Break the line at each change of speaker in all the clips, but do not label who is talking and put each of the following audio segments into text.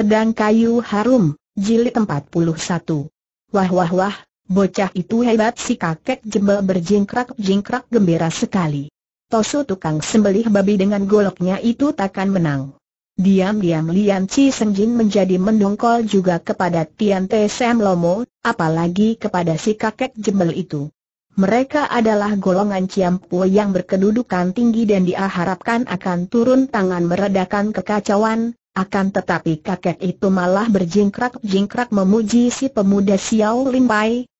Pedang Kayu Harum, Jilid 41 Wah wah wah, bocah itu hebat si kakek jembel berjingkrak-jingkrak gembira sekali. Tosu tukang sembelih babi dengan goloknya itu takkan menang. Diam-diam Lian Chi Senjin menjadi mendongkol juga kepada Tian Te Sam Lomo, apalagi kepada si kakek jembel itu. Mereka adalah golongan Ciampu yang berkedudukan tinggi dan diharapkan akan turun tangan meredakan kekacauan, akan tetapi kakek itu malah berjingkrak-jingkrak memuji si pemuda Xiao Lin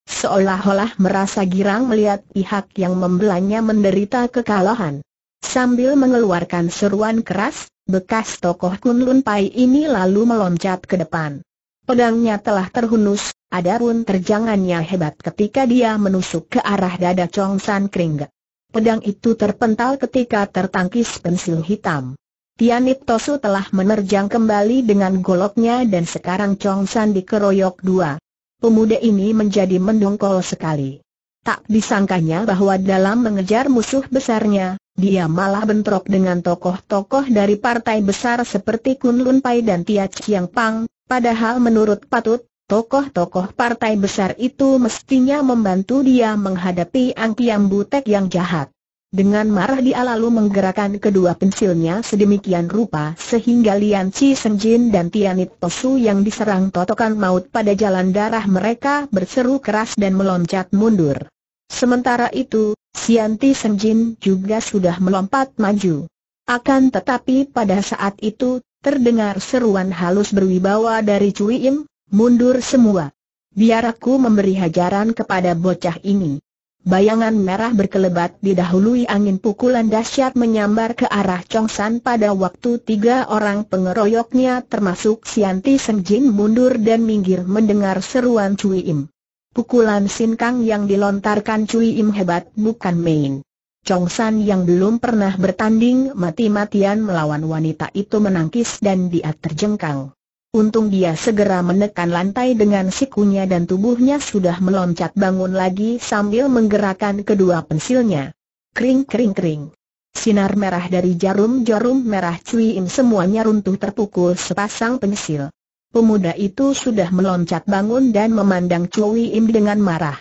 seolah-olah merasa girang melihat pihak yang membelanya menderita kekalahan. Sambil mengeluarkan seruan keras, bekas tokoh Kunlun Pai ini lalu meloncat ke depan. Pedangnya telah terhunus, ada pun terjangannya hebat ketika dia menusuk ke arah dada Chong San Kring. Pedang itu terpental ketika tertangkis pensil hitam. Tianit Tosu telah menerjang kembali dengan goloknya dan sekarang Chong San dikeroyok dua. Pemuda ini menjadi mendongkol sekali. Tak disangkanya bahwa dalam mengejar musuh besarnya, dia malah bentrok dengan tokoh-tokoh dari partai besar seperti Kun Lun Pai dan Tia Chiang Pang, padahal menurut patut, tokoh-tokoh partai besar itu mestinya membantu dia menghadapi Ang Kiam Butek yang jahat. Dengan marah dia lalu menggerakkan kedua pensilnya sedemikian rupa sehingga Lian Chi Jin, dan Tianit Tosu yang diserang totokan maut pada jalan darah mereka berseru keras dan meloncat mundur. Sementara itu, Sianti Senjin juga sudah melompat maju. Akan tetapi pada saat itu, terdengar seruan halus berwibawa dari Cui Im, mundur semua. Biar aku memberi hajaran kepada bocah ini. Bayangan merah berkelebat didahului angin pukulan dahsyat menyambar ke arah Chong San pada waktu tiga orang pengeroyoknya termasuk Sianti Senjin mundur dan minggir mendengar seruan Cui Im. Pukulan sinkang yang dilontarkan Cui Im hebat bukan main. Chong San yang belum pernah bertanding mati-matian melawan wanita itu menangkis dan dia terjengkang. Untung dia segera menekan lantai dengan sikunya dan tubuhnya sudah meloncat bangun lagi sambil menggerakkan kedua pensilnya. Kring kring kring. Sinar merah dari jarum-jarum merah Cui Im semuanya runtuh terpukul sepasang pensil. Pemuda itu sudah meloncat bangun dan memandang Cui Im dengan marah.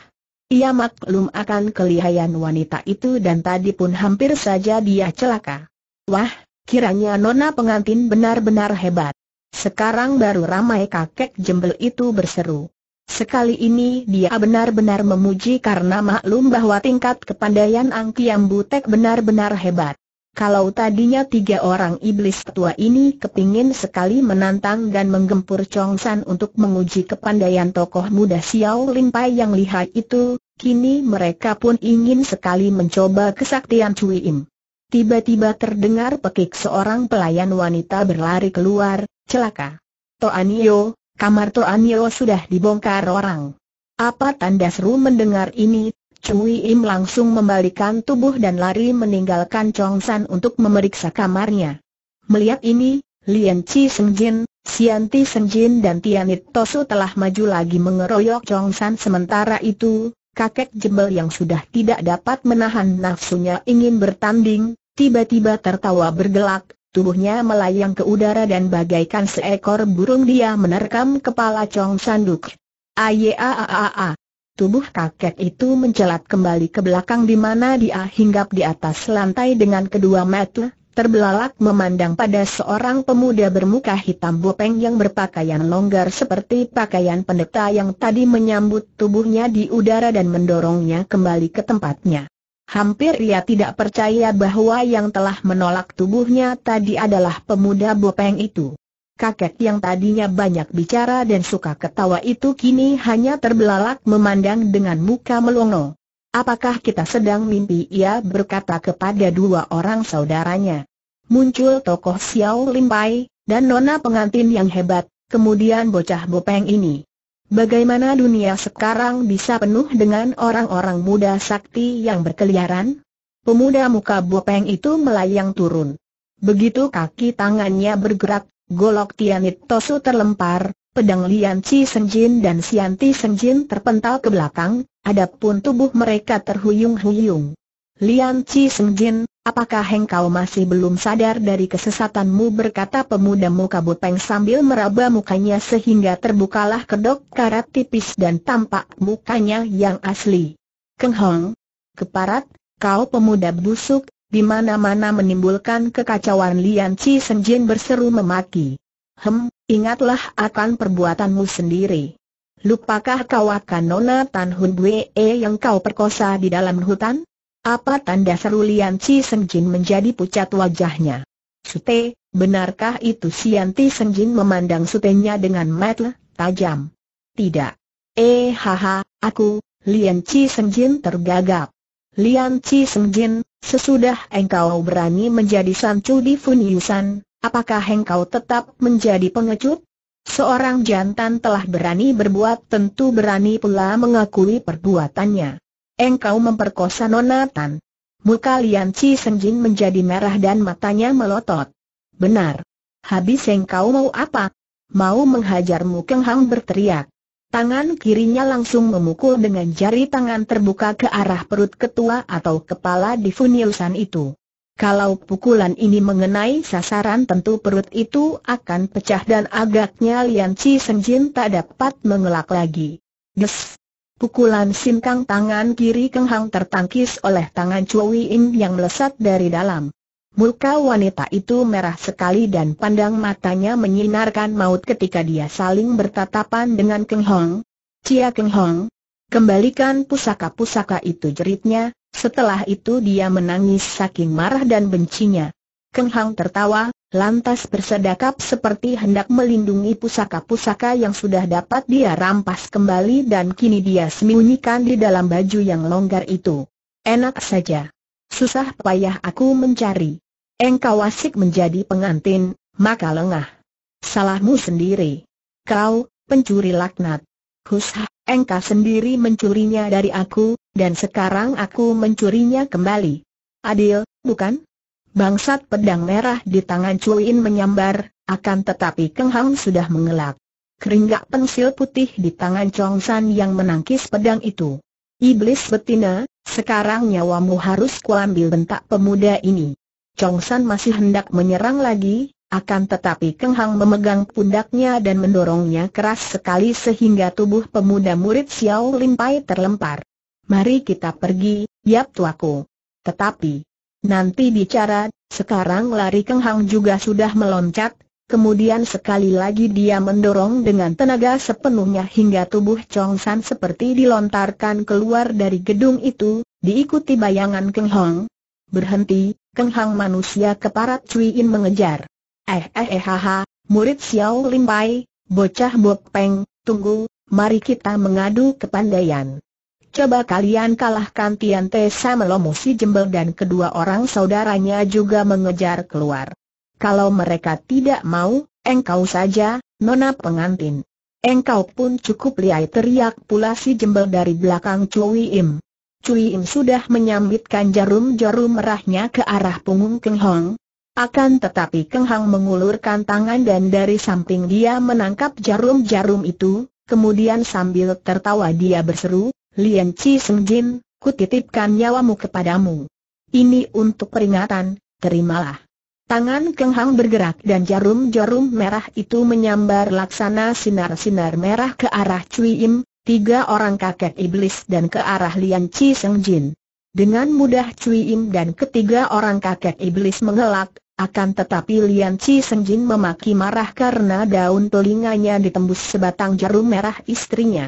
Ia maklum akan kelihayan wanita itu dan tadi pun hampir saja dia celaka. Wah, kiranya nona pengantin benar-benar hebat. Sekarang baru ramai kakek jembel itu berseru. Sekali ini dia benar-benar memuji karena maklum bahwa tingkat kepandaian Angkiam Butek benar-benar hebat. Kalau tadinya tiga orang iblis tua ini kepingin sekali menantang dan menggempur Chong San untuk menguji kepandaian tokoh muda Xiao Lin Pai yang lihai itu, kini mereka pun ingin sekali mencoba kesaktian Cui Im. Tiba-tiba terdengar pekik seorang pelayan wanita berlari keluar, Celaka. Toanio, kamar Toanio sudah dibongkar orang. Apa tanda seru mendengar ini, Cui Im langsung membalikan tubuh dan lari meninggalkan chong san untuk memeriksa kamarnya. Melihat ini, Lian Chi Jin, Ti Seng Jin dan Tianit Tosu telah maju lagi mengeroyok chong san sementara itu, kakek jembel yang sudah tidak dapat menahan nafsunya ingin bertanding, tiba-tiba tertawa bergelak, Tubuhnya melayang ke udara dan bagaikan seekor burung dia menerkam kepala Chong Sanduk. Ayaaaaa. Tubuh kakek itu mencelat kembali ke belakang di mana dia hinggap di atas lantai dengan kedua mata, terbelalak memandang pada seorang pemuda bermuka hitam bopeng yang berpakaian longgar seperti pakaian pendeta yang tadi menyambut tubuhnya di udara dan mendorongnya kembali ke tempatnya. Hampir ia tidak percaya bahwa yang telah menolak tubuhnya tadi adalah pemuda bopeng itu. Kakek yang tadinya banyak bicara dan suka ketawa itu kini hanya terbelalak memandang dengan muka melongo. Apakah kita sedang mimpi ia berkata kepada dua orang saudaranya. Muncul tokoh Xiao Limpai, dan nona pengantin yang hebat, kemudian bocah bopeng ini. Bagaimana dunia sekarang bisa penuh dengan orang-orang muda sakti yang berkeliaran? Pemuda muka bopeng itu melayang turun. Begitu kaki tangannya bergerak, golok Tianit Tosu terlempar, pedang Lian Chi Senjin dan Sianti Senjin terpental ke belakang, adapun tubuh mereka terhuyung-huyung. Lian Chi Seng Jin, apakah engkau masih belum sadar dari kesesatanmu berkata pemuda muka buteng sambil meraba mukanya sehingga terbukalah kedok karat tipis dan tampak mukanya yang asli. Keng Hong, keparat, kau pemuda busuk, di mana-mana menimbulkan kekacauan Lian Chi Seng Jin berseru memaki. Hem, ingatlah akan perbuatanmu sendiri. Lupakah kau akan Nona Tan Hun Bue yang kau perkosa di dalam hutan? Apa tanda seru Lian Chi Jin menjadi pucat wajahnya? Sute, benarkah itu Sianti Senjin memandang sutenya dengan metel, tajam? Tidak. Eh haha, aku, Lian Chi Jin tergagap. Lian Chi Jin, sesudah engkau berani menjadi sancu di Funyusan, apakah engkau tetap menjadi pengecut? Seorang jantan telah berani berbuat tentu berani pula mengakui perbuatannya engkau memperkosa Nonatan. Muka Lian Chi Senjin menjadi merah dan matanya melotot. Benar. Habis engkau mau apa? Mau menghajarmu Keng Hang berteriak. Tangan kirinya langsung memukul dengan jari tangan terbuka ke arah perut ketua atau kepala di Funilsan itu. Kalau pukulan ini mengenai sasaran tentu perut itu akan pecah dan agaknya Lian Chi Senjin tak dapat mengelak lagi. Gesss. Pukulan singkang tangan kiri Keng Hang tertangkis oleh tangan Chui Im yang melesat dari dalam. Muka wanita itu merah sekali dan pandang matanya menyinarkan maut ketika dia saling bertatapan dengan Keng Hong. Cia Keng Hong, kembalikan pusaka-pusaka itu jeritnya, setelah itu dia menangis saking marah dan bencinya. Keng Hang tertawa, lantas bersedakap seperti hendak melindungi pusaka-pusaka yang sudah dapat dia rampas kembali dan kini dia sembunyikan di dalam baju yang longgar itu. Enak saja. Susah payah aku mencari. Engkau asik menjadi pengantin, maka lengah. Salahmu sendiri. Kau, pencuri laknat. Husha, engkau sendiri mencurinya dari aku, dan sekarang aku mencurinya kembali. Adil, bukan? Bangsat pedang merah di tangan Cuin menyambar, akan tetapi Keng Hang sudah mengelak. Keringgak pensil putih di tangan Chong San yang menangkis pedang itu. Iblis betina, sekarang nyawamu harus kuambil bentak pemuda ini. Chong San masih hendak menyerang lagi, akan tetapi Keng Hang memegang pundaknya dan mendorongnya keras sekali sehingga tubuh pemuda murid Xiao Pai terlempar. Mari kita pergi, Yap tuaku. Tetapi, Nanti bicara, sekarang lari Keng Hang juga sudah meloncat, kemudian sekali lagi dia mendorong dengan tenaga sepenuhnya hingga tubuh Chong San seperti dilontarkan keluar dari gedung itu, diikuti bayangan Keng Hang. Berhenti, Keng Hang manusia keparat Cui In mengejar. Eh eh eh haha, murid Xiao Pai, bocah Bok Peng, tunggu, mari kita mengadu kepandaian. Coba kalian kalahkan Tian Te Samelomu si jembel dan kedua orang saudaranya juga mengejar keluar. Kalau mereka tidak mau, engkau saja, nona pengantin. Engkau pun cukup liai teriak pula si jembel dari belakang Cui Im. Cui Im sudah menyambitkan jarum-jarum merahnya ke arah punggung Keng Hong. Akan tetapi Keng Hong mengulurkan tangan dan dari samping dia menangkap jarum-jarum itu, kemudian sambil tertawa dia berseru, Lian Chi Seng Jin, kutitipkan nyawamu kepadamu. Ini untuk peringatan, terimalah. Tangan Keng Hang bergerak dan jarum-jarum merah itu menyambar laksana sinar-sinar merah ke arah Cui Im, tiga orang kakek iblis dan ke arah Lian Chi Seng Jin. Dengan mudah Cui Im dan ketiga orang kakek iblis mengelak, akan tetapi Lian Chi Jin memaki marah karena daun telinganya ditembus sebatang jarum merah istrinya.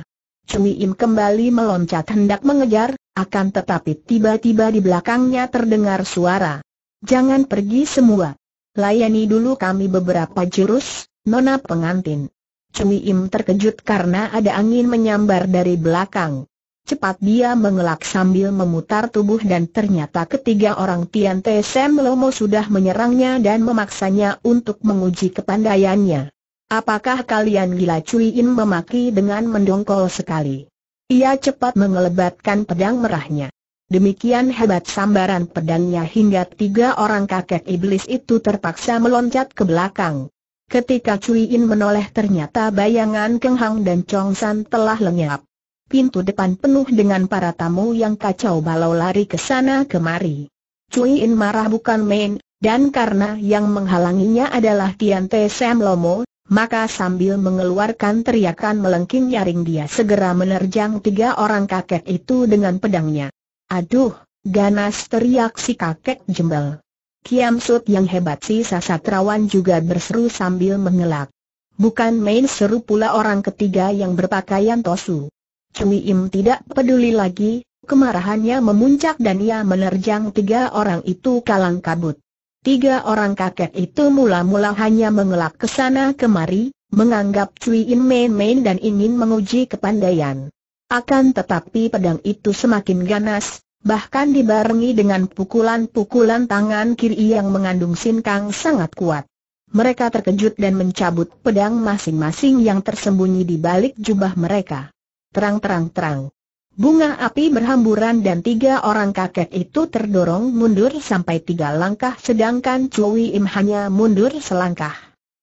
Cui Im kembali meloncat hendak mengejar, akan tetapi tiba-tiba di belakangnya terdengar suara. Jangan pergi semua. Layani dulu kami beberapa jurus, nona pengantin. Cui Im terkejut karena ada angin menyambar dari belakang. Cepat dia mengelak sambil memutar tubuh dan ternyata ketiga orang Tian Te Lomo sudah menyerangnya dan memaksanya untuk menguji kepandaiannya. Apakah kalian gila Cuiin memaki dengan mendongkol sekali? Ia cepat mengelebatkan pedang merahnya. Demikian hebat sambaran pedangnya hingga tiga orang kakek iblis itu terpaksa meloncat ke belakang. Ketika Cuiin menoleh ternyata bayangan Keng Hang dan Chong San telah lenyap. Pintu depan penuh dengan para tamu yang kacau balau lari ke sana kemari. Cuiin marah bukan main, dan karena yang menghalanginya adalah Tian Te Sam Lomo, maka sambil mengeluarkan teriakan melengking nyaring dia segera menerjang tiga orang kakek itu dengan pedangnya. Aduh, ganas teriak si kakek jembel. Kiam Sut yang hebat si sasatrawan juga berseru sambil mengelak. Bukan main seru pula orang ketiga yang berpakaian tosu. Cui Im tidak peduli lagi, kemarahannya memuncak dan ia menerjang tiga orang itu kalang kabut. Tiga orang kakek itu mula-mula hanya mengelak ke sana kemari, menganggap Cui In main-main dan ingin menguji kepandaian. Akan tetapi pedang itu semakin ganas, bahkan dibarengi dengan pukulan-pukulan tangan kiri yang mengandung sinkang sangat kuat. Mereka terkejut dan mencabut pedang masing-masing yang tersembunyi di balik jubah mereka. Terang-terang-terang, Bunga api berhamburan dan tiga orang kakek itu terdorong mundur sampai tiga langkah sedangkan Cui Im hanya mundur selangkah.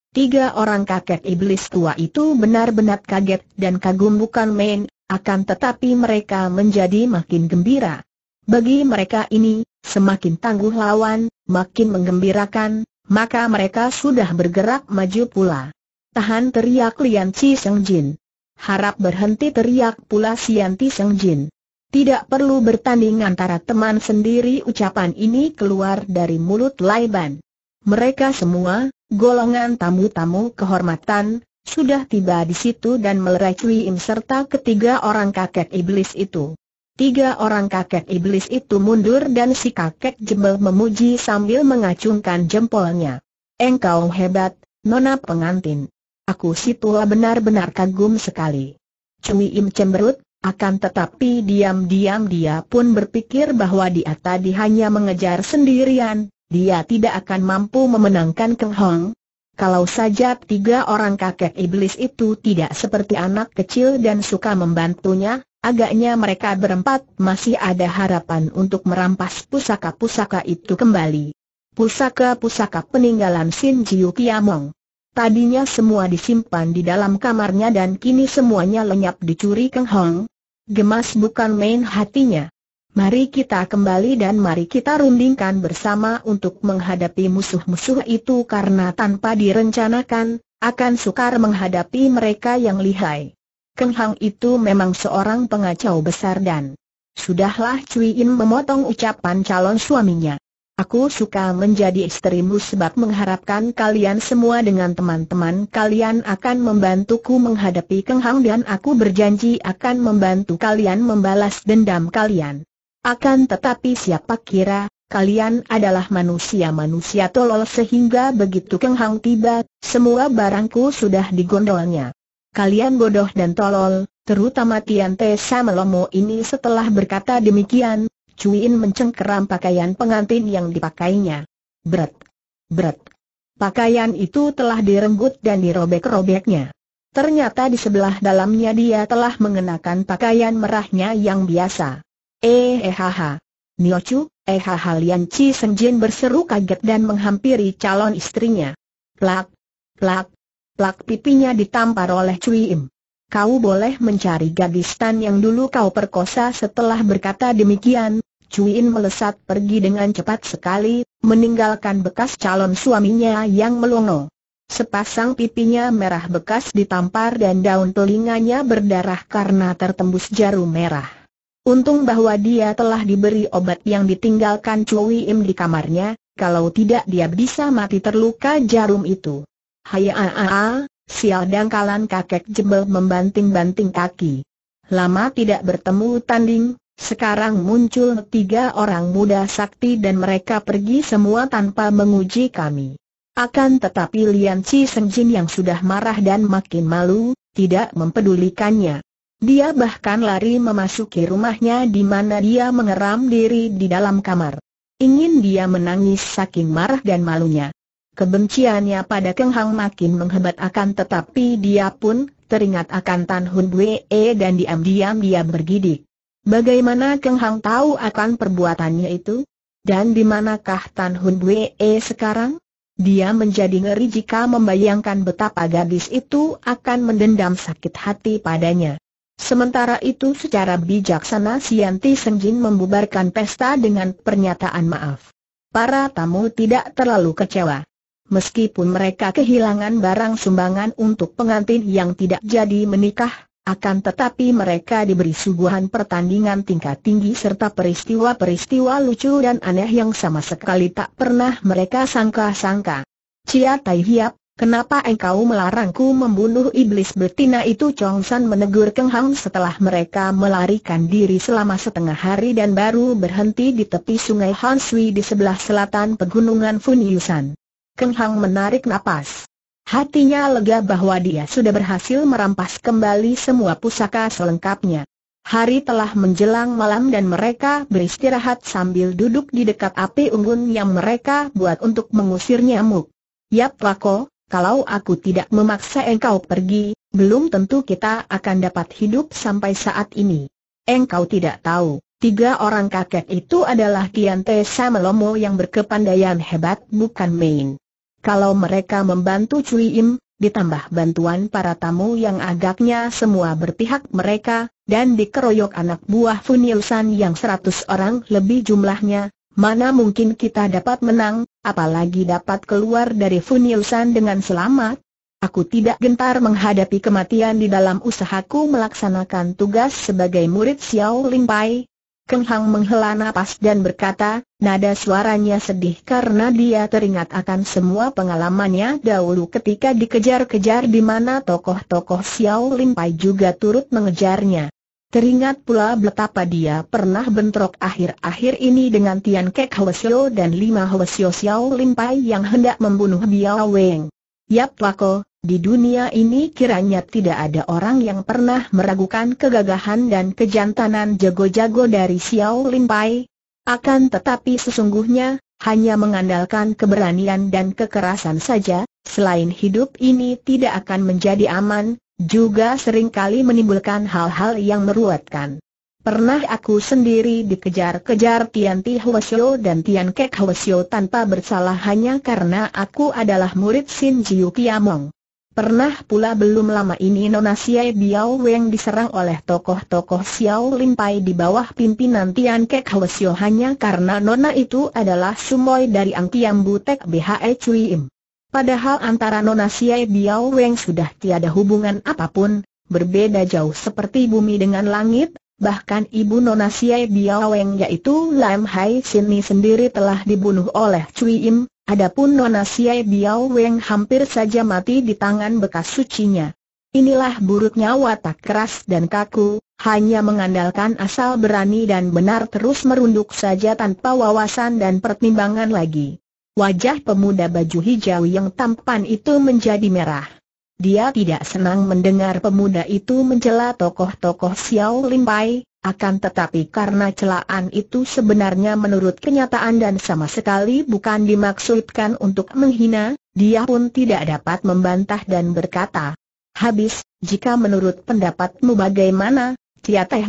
Tiga orang kakek iblis tua itu benar-benar kaget dan kagum bukan main, akan tetapi mereka menjadi makin gembira. Bagi mereka ini, semakin tangguh lawan, makin menggembirakan, maka mereka sudah bergerak maju pula. Tahan teriak Lian Chi Seng Jin harap berhenti teriak pula Sianti Seng Jin. Tidak perlu bertanding antara teman sendiri ucapan ini keluar dari mulut Laiban. Mereka semua, golongan tamu-tamu kehormatan, sudah tiba di situ dan melerai Im serta ketiga orang kakek iblis itu. Tiga orang kakek iblis itu mundur dan si kakek jebel memuji sambil mengacungkan jempolnya. Engkau hebat, nona pengantin. Aku si tua benar-benar kagum sekali. Cui Im cemberut, akan tetapi diam-diam dia pun berpikir bahwa dia tadi hanya mengejar sendirian, dia tidak akan mampu memenangkan Keng Hong. Kalau saja tiga orang kakek iblis itu tidak seperti anak kecil dan suka membantunya, agaknya mereka berempat masih ada harapan untuk merampas pusaka-pusaka itu kembali. Pusaka-pusaka peninggalan Sin Jiu Kiamong. Tadinya semua disimpan di dalam kamarnya dan kini semuanya lenyap dicuri Keng Hong. Gemas bukan main hatinya. Mari kita kembali dan mari kita rundingkan bersama untuk menghadapi musuh-musuh itu karena tanpa direncanakan, akan sukar menghadapi mereka yang lihai. Keng Hong itu memang seorang pengacau besar dan sudahlah Cui In memotong ucapan calon suaminya. Aku suka menjadi istrimu sebab mengharapkan kalian semua dengan teman-teman kalian akan membantuku menghadapi Keng Hang dan aku berjanji akan membantu kalian membalas dendam kalian. Akan tetapi siapa kira, kalian adalah manusia-manusia tolol sehingga begitu Keng Hang tiba, semua barangku sudah digondolnya. Kalian bodoh dan tolol, terutama Tian Te Samelomo ini setelah berkata demikian, Cuiin mencengkeram pakaian pengantin yang dipakainya. Berat. Berat. Pakaian itu telah direnggut dan dirobek-robeknya. Ternyata di sebelah dalamnya dia telah mengenakan pakaian merahnya yang biasa. Eh eh haha. Niochu, eh ha, Lian Chi Senjin berseru kaget dan menghampiri calon istrinya. Plak, plak, plak pipinya ditampar oleh Cui Kau boleh mencari gadis Tan yang dulu kau perkosa setelah berkata demikian, Cuiin melesat pergi dengan cepat sekali, meninggalkan bekas calon suaminya yang melongo. Sepasang pipinya merah bekas ditampar dan daun telinganya berdarah karena tertembus jarum merah. Untung bahwa dia telah diberi obat yang ditinggalkan Cui Im di kamarnya, kalau tidak dia bisa mati terluka jarum itu. Hayaa, sial dangkalan kakek jebel membanting-banting kaki. Lama tidak bertemu tanding, sekarang muncul tiga orang muda sakti dan mereka pergi semua tanpa menguji kami. Akan tetapi Lian Chi Senjin yang sudah marah dan makin malu, tidak mempedulikannya. Dia bahkan lari memasuki rumahnya di mana dia mengeram diri di dalam kamar. Ingin dia menangis saking marah dan malunya. Kebenciannya pada Keng Hang makin menghebat akan tetapi dia pun teringat akan Tan Hun E dan diam-diam dia bergidik. Bagaimana Keng Hang tahu akan perbuatannya itu? Dan di manakah Tan Hun Bwe sekarang? Dia menjadi ngeri jika membayangkan betapa gadis itu akan mendendam sakit hati padanya. Sementara itu secara bijaksana Sianti Senjin membubarkan pesta dengan pernyataan maaf. Para tamu tidak terlalu kecewa. Meskipun mereka kehilangan barang sumbangan untuk pengantin yang tidak jadi menikah, akan tetapi mereka diberi suguhan pertandingan tingkat tinggi serta peristiwa-peristiwa lucu dan aneh yang sama sekali tak pernah mereka sangka-sangka. Cia Tai Hiap, kenapa engkau melarangku membunuh iblis betina itu Chong San menegur Keng Hang setelah mereka melarikan diri selama setengah hari dan baru berhenti di tepi sungai Hansui di sebelah selatan pegunungan Funyusan. Keng Hang menarik napas. Hatinya lega bahwa dia sudah berhasil merampas kembali semua pusaka selengkapnya. Hari telah menjelang malam dan mereka beristirahat sambil duduk di dekat api unggun yang mereka buat untuk mengusir nyamuk. Yap Lako, kalau aku tidak memaksa engkau pergi, belum tentu kita akan dapat hidup sampai saat ini. Engkau tidak tahu, tiga orang kakek itu adalah Kiante Samelomo yang berkepandaian hebat bukan main. Kalau mereka membantu Cui Im, ditambah bantuan para tamu yang agaknya semua berpihak mereka, dan dikeroyok anak buah Funilsan yang seratus orang lebih jumlahnya, mana mungkin kita dapat menang, apalagi dapat keluar dari Funilsan dengan selamat. Aku tidak gentar menghadapi kematian di dalam usahaku melaksanakan tugas sebagai murid Xiao Ling Pai, Keng Hang menghela nafas dan berkata, nada suaranya sedih karena dia teringat akan semua pengalamannya dahulu ketika dikejar-kejar di mana tokoh-tokoh Xiao Lin Pai juga turut mengejarnya. Teringat pula betapa dia pernah bentrok akhir-akhir ini dengan Tian Kek Hwesyo dan lima Hwesyo Xiao Lin Pai yang hendak membunuh Biao Weng. Yap Wako, di dunia ini kiranya tidak ada orang yang pernah meragukan kegagahan dan kejantanan jago-jago dari Xiao Lin Pai. Akan tetapi sesungguhnya, hanya mengandalkan keberanian dan kekerasan saja, selain hidup ini tidak akan menjadi aman, juga seringkali menimbulkan hal-hal yang meruatkan. Pernah aku sendiri dikejar-kejar Tian Ti Hwasyo dan Tian Kek Hwasyo tanpa bersalah hanya karena aku adalah murid Sin Jiu Kiamong. Pernah pula belum lama ini Nona Siai Biao Weng diserang oleh tokoh-tokoh Xiao Limpai di bawah pimpinan Tian Kek Hwesyo hanya karena Nona itu adalah sumoy dari Angkiam Butek BHE Cui Im. Padahal antara Nona Siai Biao Weng sudah tiada hubungan apapun, berbeda jauh seperti bumi dengan langit, bahkan ibu Nona Siai Biao Weng yaitu Lam Hai Sini sendiri telah dibunuh oleh Cui Im, Adapun Nona Siai Biao Weng hampir saja mati di tangan bekas sucinya. Inilah buruknya watak keras dan kaku, hanya mengandalkan asal berani dan benar terus merunduk saja tanpa wawasan dan pertimbangan lagi. Wajah pemuda baju hijau yang tampan itu menjadi merah. Dia tidak senang mendengar pemuda itu mencela tokoh-tokoh Xiao Limpai, akan tetapi karena celaan itu sebenarnya menurut kenyataan dan sama sekali bukan dimaksudkan untuk menghina, dia pun tidak dapat membantah dan berkata, Habis, jika menurut pendapatmu bagaimana, Tia Teh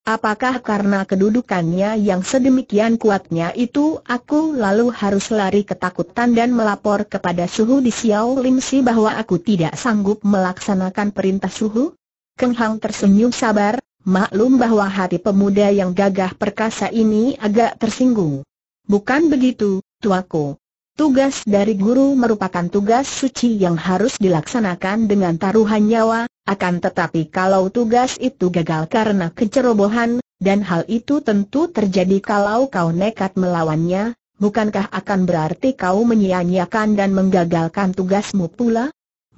Apakah karena kedudukannya yang sedemikian kuatnya itu aku lalu harus lari ketakutan dan melapor kepada suhu di Xiao Lim Si bahwa aku tidak sanggup melaksanakan perintah suhu? Keng Hang tersenyum sabar, Maklum bahwa hati pemuda yang gagah perkasa ini agak tersinggung. Bukan begitu, tuaku. Tugas dari guru merupakan tugas suci yang harus dilaksanakan dengan taruhan nyawa, akan tetapi kalau tugas itu gagal karena kecerobohan, dan hal itu tentu terjadi kalau kau nekat melawannya, bukankah akan berarti kau menyia-nyiakan dan menggagalkan tugasmu pula?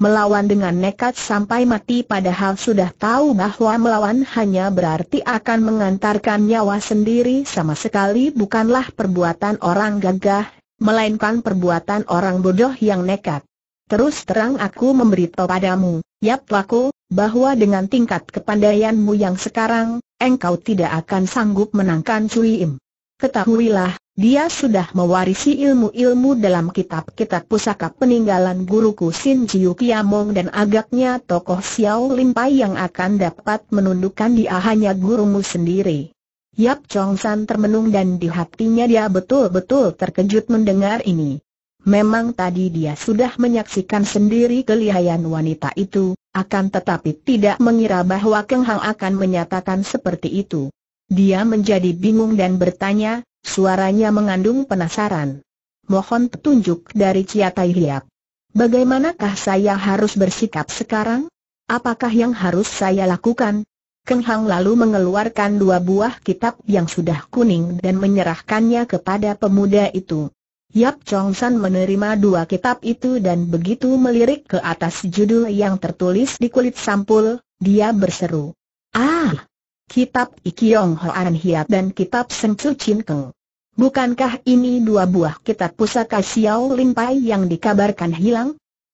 melawan dengan nekat sampai mati padahal sudah tahu bahwa melawan hanya berarti akan mengantarkan nyawa sendiri sama sekali bukanlah perbuatan orang gagah, melainkan perbuatan orang bodoh yang nekat. Terus terang aku memberitahu padamu, Yap Laku, bahwa dengan tingkat kepandaianmu yang sekarang, engkau tidak akan sanggup menangkan Cui Im. Ketahuilah, dia sudah mewarisi ilmu-ilmu dalam kitab-kitab pusaka peninggalan guruku Sin Jiu Kiamong dan agaknya tokoh Xiao Limpai yang akan dapat menundukkan dia hanya gurumu sendiri. Yap Chong San termenung dan di hatinya dia betul-betul terkejut mendengar ini. Memang tadi dia sudah menyaksikan sendiri kelihayan wanita itu, akan tetapi tidak mengira bahwa Keng Hang akan menyatakan seperti itu. Dia menjadi bingung dan bertanya, Suaranya mengandung penasaran. Mohon petunjuk dari Tai Hiap. Bagaimanakah saya harus bersikap sekarang? Apakah yang harus saya lakukan? Keng Hang lalu mengeluarkan dua buah kitab yang sudah kuning dan menyerahkannya kepada pemuda itu. Yap Chong San menerima dua kitab itu dan begitu melirik ke atas judul yang tertulis di kulit sampul, dia berseru. Ah! Kitab Ikyong Hoan Hiat dan Kitab Seng Chu Chin Keng. Bukankah ini dua buah kitab pusaka Xiao Lin Pai yang dikabarkan hilang?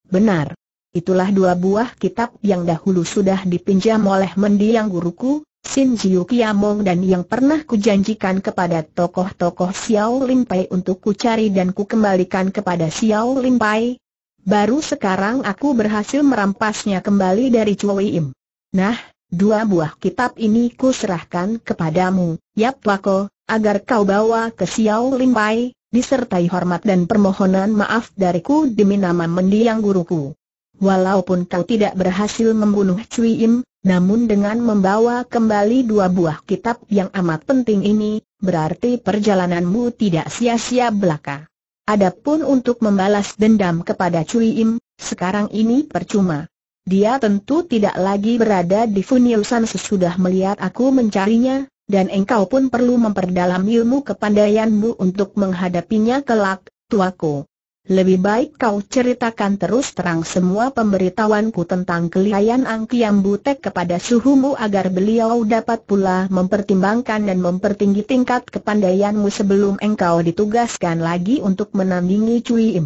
Benar. Itulah dua buah kitab yang dahulu sudah dipinjam oleh mendiang guruku, Sin Jiu Kiamong dan yang pernah kujanjikan kepada tokoh-tokoh Xiao Lin Pai untuk kucari dan ku kembalikan kepada Xiao Lin Pai. Baru sekarang aku berhasil merampasnya kembali dari Cui Im. Nah, Dua buah kitab ini kuserahkan kepadamu, Yap Wako, agar kau bawa ke Xiao Limpai, disertai hormat dan permohonan maaf dariku demi nama mendiang guruku. Walaupun kau tidak berhasil membunuh Cui Im, namun dengan membawa kembali dua buah kitab yang amat penting ini, berarti perjalananmu tidak sia-sia belaka. Adapun untuk membalas dendam kepada Cui Im, sekarang ini percuma. Dia tentu tidak lagi berada di Funiusan sesudah melihat aku mencarinya, dan engkau pun perlu memperdalam ilmu kepandaianmu untuk menghadapinya kelak, tuaku. Lebih baik kau ceritakan terus terang semua pemberitahuanku tentang kelihayan Angkiam Butek kepada suhumu agar beliau dapat pula mempertimbangkan dan mempertinggi tingkat kepandaianmu sebelum engkau ditugaskan lagi untuk menandingi Cui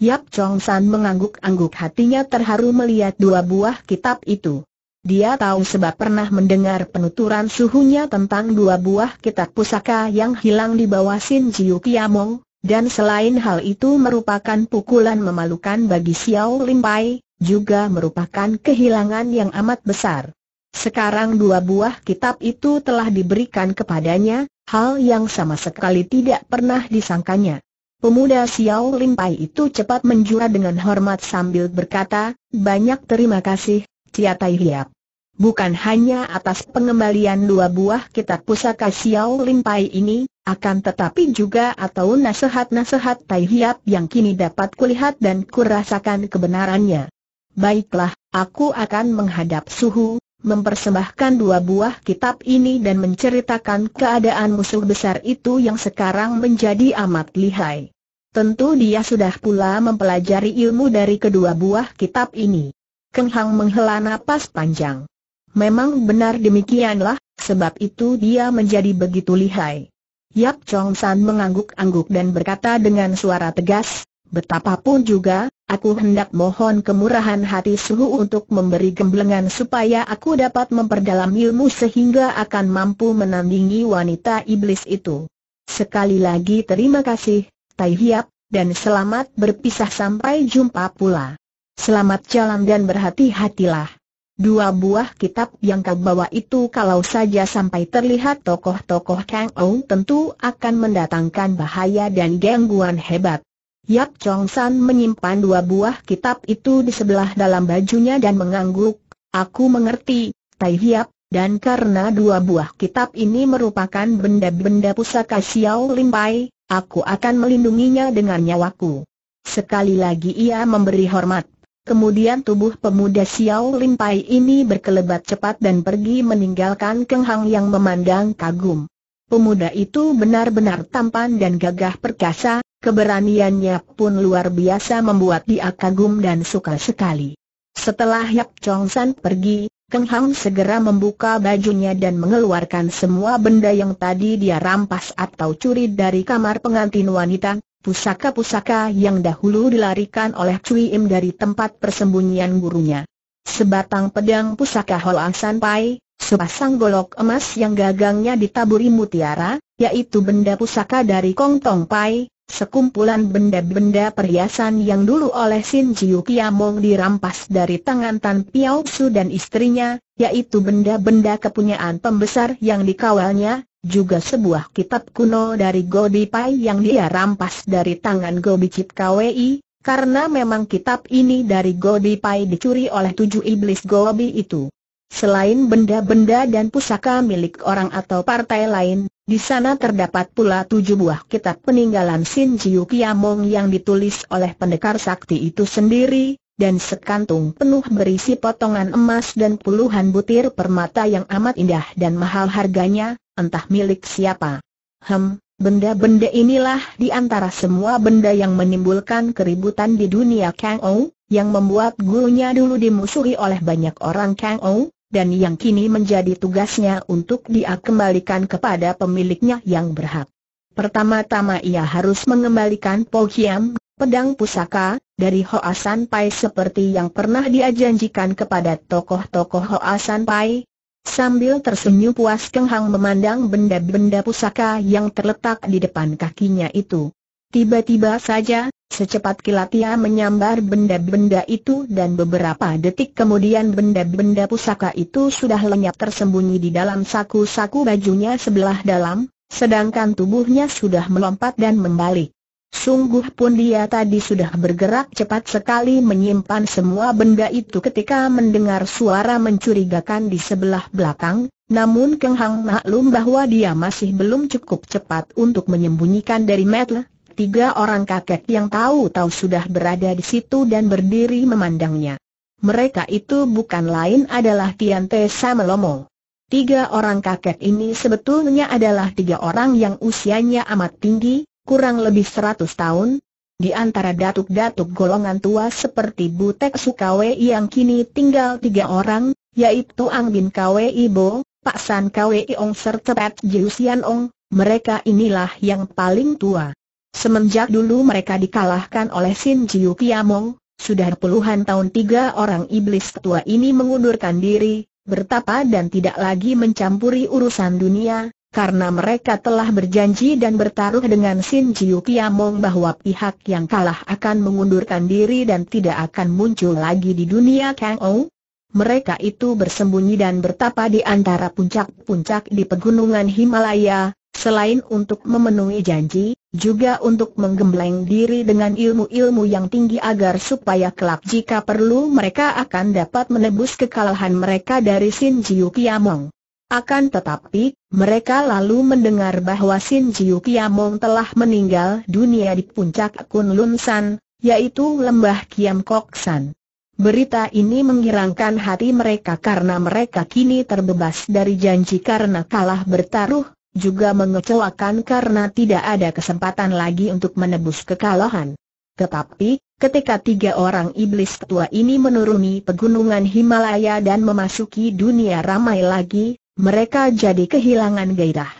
Yap Chong San mengangguk-angguk hatinya terharu melihat dua buah kitab itu. Dia tahu sebab pernah mendengar penuturan suhunya tentang dua buah kitab pusaka yang hilang di bawah Sin Jiu Kiamong, dan selain hal itu merupakan pukulan memalukan bagi Xiao Limpai, juga merupakan kehilangan yang amat besar. Sekarang dua buah kitab itu telah diberikan kepadanya, hal yang sama sekali tidak pernah disangkanya. Pemuda Xiao Limpai itu cepat menjura dengan hormat sambil berkata, banyak terima kasih, Cia Tai Hiap. Bukan hanya atas pengembalian dua buah kitab pusaka Xiao Limpai ini, akan tetapi juga atau nasihat-nasihat Tai Hiap yang kini dapat kulihat dan kurasakan kebenarannya. Baiklah, aku akan menghadap suhu, mempersembahkan dua buah kitab ini dan menceritakan keadaan musuh besar itu yang sekarang menjadi amat lihai. Tentu dia sudah pula mempelajari ilmu dari kedua buah kitab ini. Keng Hang menghela napas panjang. Memang benar demikianlah, sebab itu dia menjadi begitu lihai. Yap Chong San mengangguk-angguk dan berkata dengan suara tegas, betapapun juga, Aku hendak mohon kemurahan hati suhu untuk memberi gemblengan supaya aku dapat memperdalam ilmu sehingga akan mampu menandingi wanita iblis itu. Sekali lagi terima kasih, Tai Hiap, dan selamat berpisah sampai jumpa pula. Selamat jalan dan berhati-hatilah. Dua buah kitab yang kau bawa itu kalau saja sampai terlihat tokoh-tokoh Kang Ong tentu akan mendatangkan bahaya dan gangguan hebat. Yap Chong San menyimpan dua buah kitab itu di sebelah dalam bajunya dan mengangguk. Aku mengerti, Tai Hiap, dan karena dua buah kitab ini merupakan benda-benda pusaka Xiao Lim Pai, aku akan melindunginya dengan nyawaku. Sekali lagi ia memberi hormat. Kemudian tubuh pemuda Xiao Lim Pai ini berkelebat cepat dan pergi meninggalkan Keng Hang yang memandang kagum. Pemuda itu benar-benar tampan dan gagah perkasa, Keberaniannya pun luar biasa membuat dia kagum dan suka sekali. Setelah Yap Chong San pergi, Keng Hang segera membuka bajunya dan mengeluarkan semua benda yang tadi dia rampas atau curi dari kamar pengantin wanita, pusaka-pusaka yang dahulu dilarikan oleh Cui Im dari tempat persembunyian gurunya. Sebatang pedang pusaka Hoang San Pai, sepasang golok emas yang gagangnya ditaburi mutiara, yaitu benda pusaka dari Kong Tong Pai, Sekumpulan benda-benda perhiasan yang dulu oleh Sin Jiu Kiamong dirampas dari tangan Tan Piao Su dan istrinya, yaitu benda-benda kepunyaan pembesar yang dikawalnya, juga sebuah kitab kuno dari Gobi Pai yang dia rampas dari tangan Gobi Chit Kwei, karena memang kitab ini dari Gobi Pai dicuri oleh tujuh iblis Gobi itu. Selain benda-benda dan pusaka milik orang atau partai lain, di sana terdapat pula tujuh buah kitab peninggalan Sin Jiu Kiamong yang ditulis oleh pendekar sakti itu sendiri, dan sekantung penuh berisi potongan emas dan puluhan butir permata yang amat indah dan mahal harganya, entah milik siapa. Hem, benda-benda inilah di antara semua benda yang menimbulkan keributan di dunia Kang Ou, yang membuat gurunya dulu dimusuhi oleh banyak orang Kang Ou, dan yang kini menjadi tugasnya untuk dia kembalikan kepada pemiliknya yang berhak. Pertama-tama ia harus mengembalikan Po pedang pusaka, dari Hoa San Pai seperti yang pernah dia janjikan kepada tokoh-tokoh Hoa San Pai. Sambil tersenyum puas Keng Hang memandang benda-benda pusaka yang terletak di depan kakinya itu. Tiba-tiba saja, Secepat kilat ia menyambar benda-benda itu dan beberapa detik kemudian benda-benda pusaka itu sudah lenyap tersembunyi di dalam saku-saku bajunya sebelah dalam, sedangkan tubuhnya sudah melompat dan membalik. Sungguh pun dia tadi sudah bergerak cepat sekali menyimpan semua benda itu ketika mendengar suara mencurigakan di sebelah belakang, namun Keng Hang maklum bahwa dia masih belum cukup cepat untuk menyembunyikan dari Metle, tiga orang kakek yang tahu-tahu sudah berada di situ dan berdiri memandangnya. Mereka itu bukan lain adalah Tian Te Samelomo. Tiga orang kakek ini sebetulnya adalah tiga orang yang usianya amat tinggi, kurang lebih seratus tahun. Di antara datuk-datuk golongan tua seperti Butek Sukawe yang kini tinggal tiga orang, yaitu Ang Bin Kawe Ibo, Pak San Kawe Iong serta Pat Jiusian Ong, mereka inilah yang paling tua. Semenjak dulu mereka dikalahkan oleh Sin Jiu Kiamong, sudah puluhan tahun tiga orang iblis tua ini mengundurkan diri, bertapa dan tidak lagi mencampuri urusan dunia, karena mereka telah berjanji dan bertaruh dengan Sin Jiu Kiamong bahwa pihak yang kalah akan mengundurkan diri dan tidak akan muncul lagi di dunia Kang Ou. Mereka itu bersembunyi dan bertapa di antara puncak-puncak di pegunungan Himalaya, selain untuk memenuhi janji, juga untuk menggembleng diri dengan ilmu-ilmu yang tinggi agar supaya kelak jika perlu mereka akan dapat menebus kekalahan mereka dari Sin Jiu Kiamong. Akan tetapi, mereka lalu mendengar bahwa Sin Jiu Kiamong telah meninggal dunia di puncak Kunlun San, yaitu lembah Kiam Kok San. Berita ini menggirangkan hati mereka karena mereka kini terbebas dari janji karena kalah bertaruh, juga mengecewakan karena tidak ada kesempatan lagi untuk menebus kekalahan. Tetapi, ketika tiga orang iblis tua ini menuruni pegunungan Himalaya dan memasuki dunia ramai lagi, mereka jadi kehilangan gairah.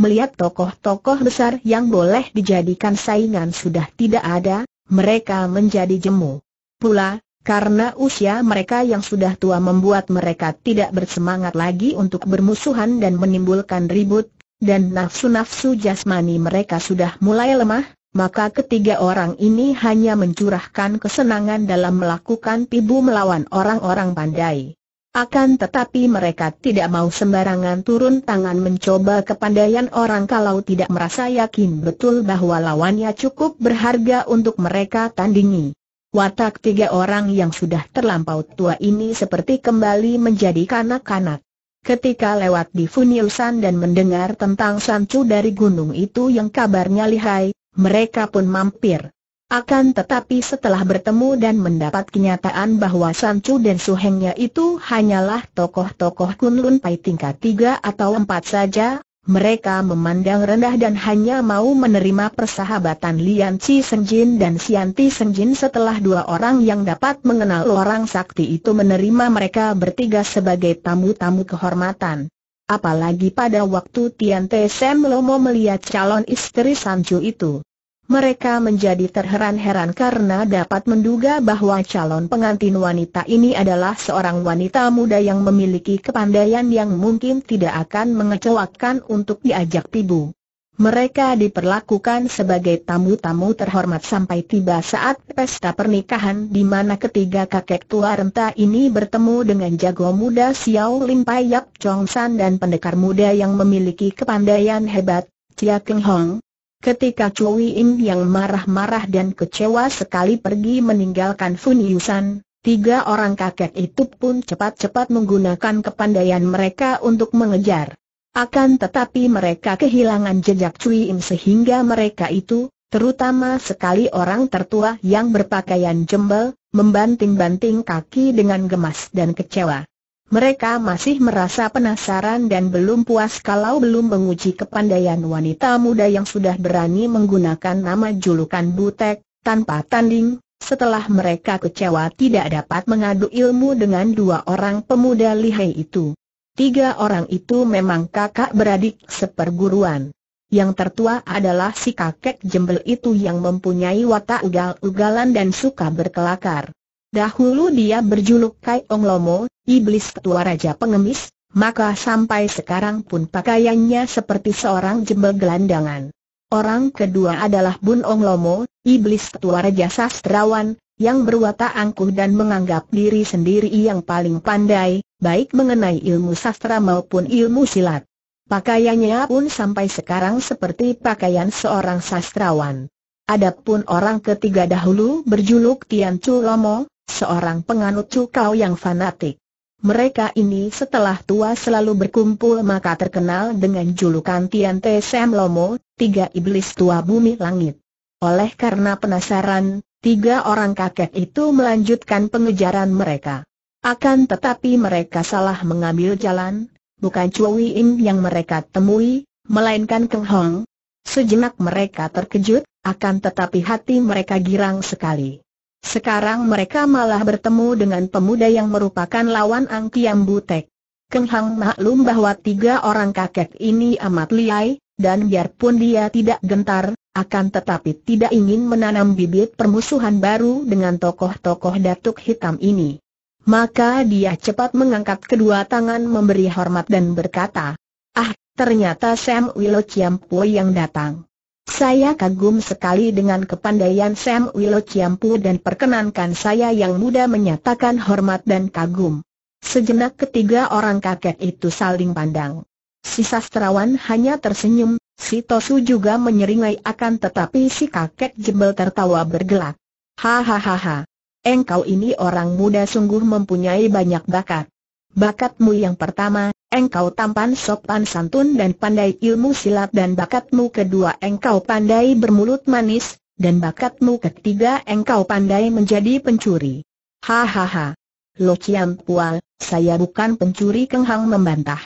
Melihat tokoh-tokoh besar yang boleh dijadikan saingan sudah tidak ada, mereka menjadi jemu. Pula, karena usia mereka yang sudah tua membuat mereka tidak bersemangat lagi untuk bermusuhan dan menimbulkan ribut, dan nafsu-nafsu jasmani mereka sudah mulai lemah, maka ketiga orang ini hanya mencurahkan kesenangan dalam melakukan pibu melawan orang-orang pandai. Akan tetapi mereka tidak mau sembarangan turun tangan mencoba kepandaian orang kalau tidak merasa yakin betul bahwa lawannya cukup berharga untuk mereka tandingi. Watak tiga orang yang sudah terlampau tua ini seperti kembali menjadi kanak-kanak. Ketika lewat di Funiusan dan mendengar tentang Sancu dari gunung itu yang kabarnya lihai, mereka pun mampir. Akan tetapi setelah bertemu dan mendapat kenyataan bahwa Sancu dan Suhengnya itu hanyalah tokoh-tokoh Kunlun Pai tingkat tiga atau empat saja, mereka memandang rendah dan hanya mau menerima persahabatan Lian Chi Senjin dan Sian Ti Senjin setelah dua orang yang dapat mengenal orang sakti itu menerima mereka bertiga sebagai tamu-tamu kehormatan. Apalagi pada waktu Tian Te Sem Lomo melihat calon istri Sanju itu. Mereka menjadi terheran-heran karena dapat menduga bahwa calon pengantin wanita ini adalah seorang wanita muda yang memiliki kepandaian yang mungkin tidak akan mengecewakan untuk diajak tibu. Mereka diperlakukan sebagai tamu-tamu terhormat sampai tiba saat pesta pernikahan di mana ketiga kakek tua renta ini bertemu dengan jago muda Xiao Lim Pai Yap Chong San dan pendekar muda yang memiliki kepandaian hebat, Chia Keng Hong. Ketika Chui Im yang marah-marah dan kecewa sekali pergi meninggalkan Sun Yusan, tiga orang kakek itu pun cepat-cepat menggunakan kepandaian mereka untuk mengejar. Akan tetapi mereka kehilangan jejak Chui Im sehingga mereka itu, terutama sekali orang tertua yang berpakaian jembel, membanting-banting kaki dengan gemas dan kecewa mereka masih merasa penasaran dan belum puas kalau belum menguji kepandaian wanita muda yang sudah berani menggunakan nama julukan Butek, tanpa tanding, setelah mereka kecewa tidak dapat mengadu ilmu dengan dua orang pemuda lihai itu. Tiga orang itu memang kakak beradik seperguruan. Yang tertua adalah si kakek jembel itu yang mempunyai watak ugal-ugalan dan suka berkelakar. Dahulu dia berjuluk Kai Ong Lomo, iblis ketua raja pengemis, maka sampai sekarang pun pakaiannya seperti seorang jembel gelandangan. Orang kedua adalah Bun Ong Lomo, iblis ketua raja sastrawan, yang berwatak angkuh dan menganggap diri sendiri yang paling pandai, baik mengenai ilmu sastra maupun ilmu silat. Pakaiannya pun sampai sekarang seperti pakaian seorang sastrawan. Adapun orang ketiga dahulu berjuluk Tian Chu Lomo, seorang penganut cukau yang fanatik. Mereka ini setelah tua selalu berkumpul maka terkenal dengan julukan Tian Te Sam Lomo, tiga iblis tua bumi langit. Oleh karena penasaran, tiga orang kakek itu melanjutkan pengejaran mereka. Akan tetapi mereka salah mengambil jalan, bukan Cui Im yang mereka temui, melainkan Keng Hong. Sejenak mereka terkejut, akan tetapi hati mereka girang sekali. Sekarang mereka malah bertemu dengan pemuda yang merupakan lawan Ang Kiam Butek. Keng Hang maklum bahwa tiga orang kakek ini amat liai, dan biarpun dia tidak gentar, akan tetapi tidak ingin menanam bibit permusuhan baru dengan tokoh-tokoh datuk hitam ini. Maka dia cepat mengangkat kedua tangan memberi hormat dan berkata, Ah, ternyata Sam Wilo Pui yang datang. Saya kagum sekali dengan kepandaian Sam Wilo Ciampu dan perkenankan saya yang muda menyatakan hormat dan kagum. Sejenak ketiga orang kakek itu saling pandang. Si sastrawan hanya tersenyum, si Tosu juga menyeringai akan tetapi si kakek jebel tertawa bergelak. Hahaha, engkau ini orang muda sungguh mempunyai banyak bakat. Bakatmu yang pertama, engkau tampan sopan santun dan pandai ilmu silat dan bakatmu kedua engkau pandai bermulut manis, dan bakatmu ketiga engkau pandai menjadi pencuri. Hahaha. Lo Chiam Pual, saya bukan pencuri Keng Hang membantah.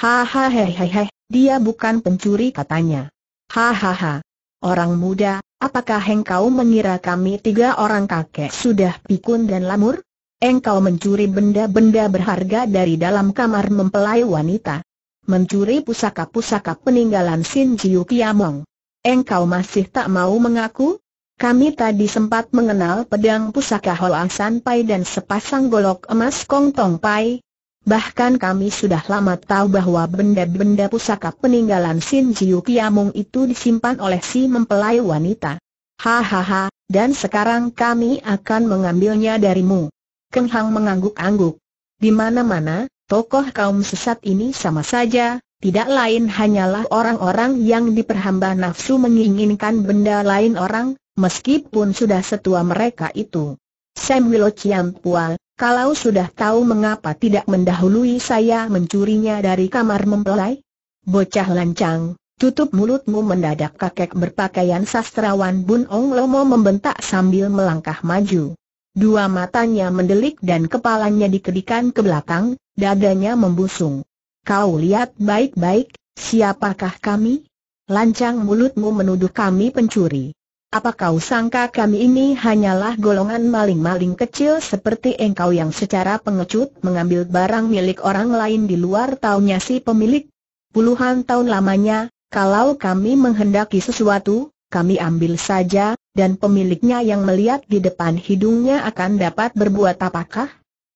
Hahaha, dia bukan pencuri katanya. Hahaha. Orang muda, apakah engkau mengira kami tiga orang kakek sudah pikun dan lamur? engkau mencuri benda-benda berharga dari dalam kamar mempelai wanita. Mencuri pusaka-pusaka peninggalan Sin Jiu Kiamong. Engkau masih tak mau mengaku? Kami tadi sempat mengenal pedang pusaka Hoa San Pai dan sepasang golok emas Kong Tong Pai. Bahkan kami sudah lama tahu bahwa benda-benda pusaka peninggalan Sin Jiu Kiamong itu disimpan oleh si mempelai wanita. Hahaha, dan sekarang kami akan mengambilnya darimu. Keng Hang mengangguk-angguk. Di mana-mana, tokoh kaum sesat ini sama saja, tidak lain hanyalah orang-orang yang diperhamba nafsu menginginkan benda lain orang, meskipun sudah setua mereka itu. Sam Wilo Chiam Pual, kalau sudah tahu mengapa tidak mendahului saya mencurinya dari kamar mempelai? Bocah lancang, tutup mulutmu mendadak kakek berpakaian sastrawan Bun Ong Lomo membentak sambil melangkah maju. Dua matanya mendelik dan kepalanya dikedikan ke belakang, dadanya membusung. Kau lihat baik-baik, siapakah kami? Lancang mulutmu menuduh kami pencuri. Apa kau sangka kami ini hanyalah golongan maling-maling kecil seperti engkau yang secara pengecut mengambil barang milik orang lain di luar taunya si pemilik? Puluhan tahun lamanya, kalau kami menghendaki sesuatu, kami ambil saja, dan pemiliknya yang melihat di depan hidungnya akan dapat berbuat apakah?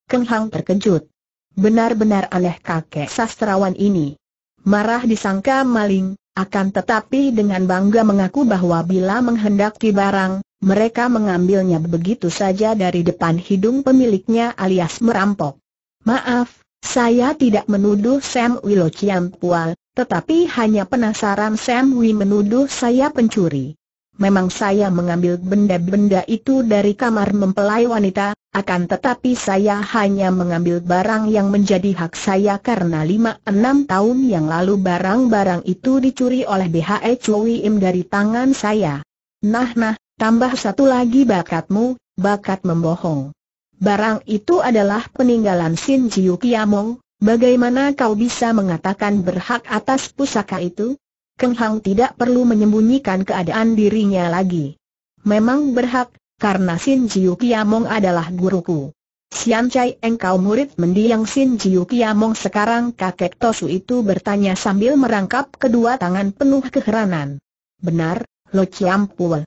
Keng Hang terkejut. Benar-benar aneh kakek sastrawan ini. Marah disangka maling, akan tetapi dengan bangga mengaku bahwa bila menghendaki barang, mereka mengambilnya begitu saja dari depan hidung pemiliknya alias merampok. Maaf, saya tidak menuduh Sam Wilo Ciampual, tetapi hanya penasaran Sam Wi menuduh saya pencuri. Memang saya mengambil benda-benda itu dari kamar mempelai wanita, akan tetapi saya hanya mengambil barang yang menjadi hak saya karena 5 enam tahun yang lalu barang-barang itu dicuri oleh BHE Chui Im dari tangan saya. Nah nah, tambah satu lagi bakatmu, bakat membohong. Barang itu adalah peninggalan Sin Jiu Kiamong, bagaimana kau bisa mengatakan berhak atas pusaka itu? Keng Hang tidak perlu menyembunyikan keadaan dirinya lagi. Memang berhak, karena Sin Jiu Kiamong adalah guruku. Sian Chai engkau murid mendiang Sin Jiu Kiamong sekarang kakek Tosu itu bertanya sambil merangkap kedua tangan penuh keheranan. Benar, Lo Chiam Pul.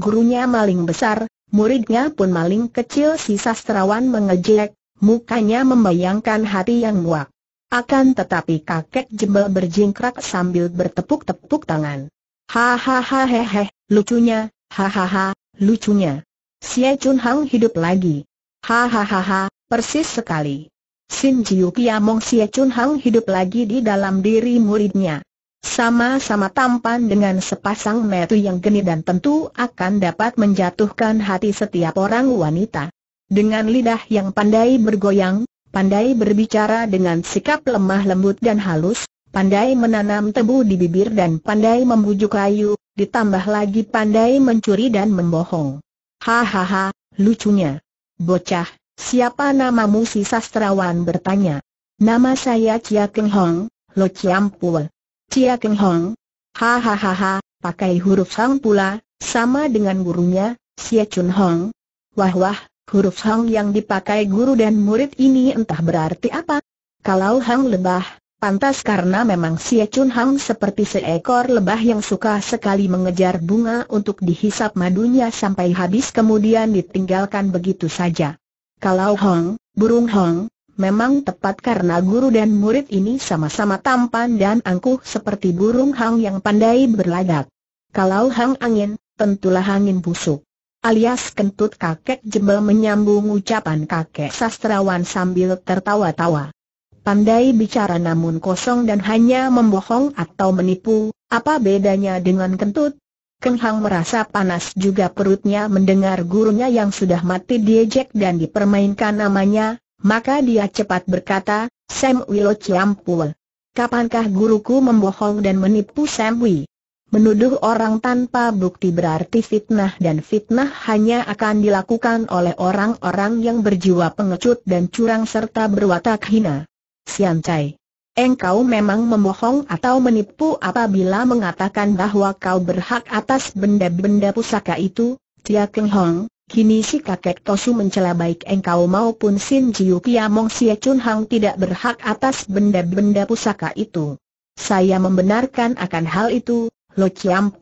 Gurunya maling besar, muridnya pun maling kecil si sastrawan mengejek, mukanya membayangkan hati yang muak. Akan tetapi kakek jembel berjingkrak sambil bertepuk-tepuk tangan. Hahaha hehe, lucunya, hahaha, lucunya. Xie Chun Hang hidup lagi. Hahaha, persis sekali. Sin Jiu Kiamong Xie Chun Hang hidup lagi di dalam diri muridnya. Sama-sama tampan dengan sepasang metu yang geni dan tentu akan dapat menjatuhkan hati setiap orang wanita. Dengan lidah yang pandai bergoyang, pandai berbicara dengan sikap lemah lembut dan halus, pandai menanam tebu di bibir dan pandai membujuk kayu, ditambah lagi pandai mencuri dan membohong. Hahaha, lucunya. Bocah, siapa namamu si sastrawan bertanya. Nama saya Chia Keng Hong, Lo Chiam Pul. Chia Keng Hong. Hahaha, pakai huruf sang pula, sama dengan gurunya, Sia Chun Hong. Wah wah, Huruf Hang yang dipakai guru dan murid ini entah berarti apa. Kalau Hang lebah, pantas karena memang Xie Chun Hang seperti seekor lebah yang suka sekali mengejar bunga untuk dihisap madunya sampai habis kemudian ditinggalkan begitu saja. Kalau Hong, burung Hong, memang tepat karena guru dan murid ini sama-sama tampan dan angkuh seperti burung Hang yang pandai berlagak. Kalau Hang angin, tentulah angin busuk alias kentut kakek jebel menyambung ucapan kakek sastrawan sambil tertawa-tawa. Pandai bicara namun kosong dan hanya membohong atau menipu, apa bedanya dengan kentut? Kenghang merasa panas juga perutnya mendengar gurunya yang sudah mati diejek dan dipermainkan namanya, maka dia cepat berkata, Sam Wilo Ciampul. Kapankah guruku membohong dan menipu Sam Wi? Menuduh orang tanpa bukti berarti fitnah dan fitnah hanya akan dilakukan oleh orang-orang yang berjiwa pengecut dan curang serta berwatak hina. Sian Cai, Engkau memang membohong atau menipu apabila mengatakan bahwa kau berhak atas benda-benda pusaka itu, Tia Keng Hong, kini si kakek Tosu mencela baik engkau maupun Sin Jiu Kiamong Sia Chun Hang tidak berhak atas benda-benda pusaka itu. Saya membenarkan akan hal itu, Lo Chiam